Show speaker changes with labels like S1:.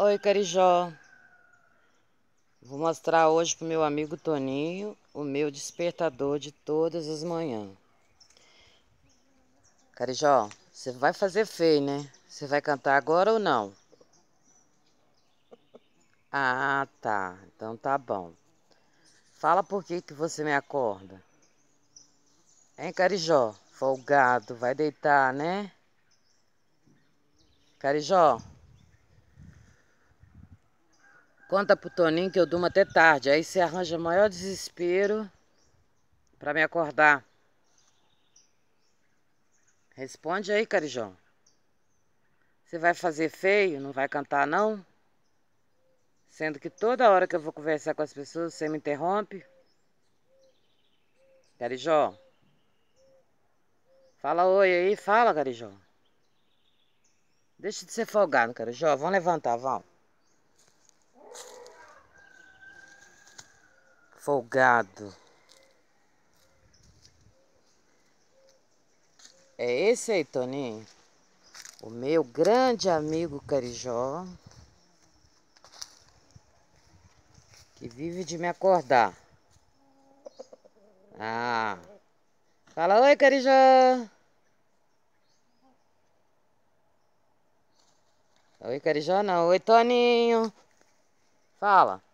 S1: Oi, Carijó. Vou mostrar hoje pro meu amigo Toninho o meu despertador de todas as manhãs. Carijó, você vai fazer feio, né? Você vai cantar agora ou não? Ah, tá. Então tá bom. Fala por que que você me acorda. Hein, Carijó? Folgado, vai deitar, né? Carijó, Conta pro Toninho que eu durmo até tarde. Aí você arranja maior desespero para me acordar. Responde aí, Carijão. Você vai fazer feio? Não vai cantar, não? Sendo que toda hora que eu vou conversar com as pessoas, você me interrompe. Carijó. Fala oi aí, fala, Carijó. Deixa de ser folgado, Carijó. Vamos levantar, vamos. folgado. É esse aí, Toninho. O meu grande amigo Carijó. Que vive de me acordar. Ah. Fala oi, Carijó. Oi, Carijó não. Oi, Toninho. Fala.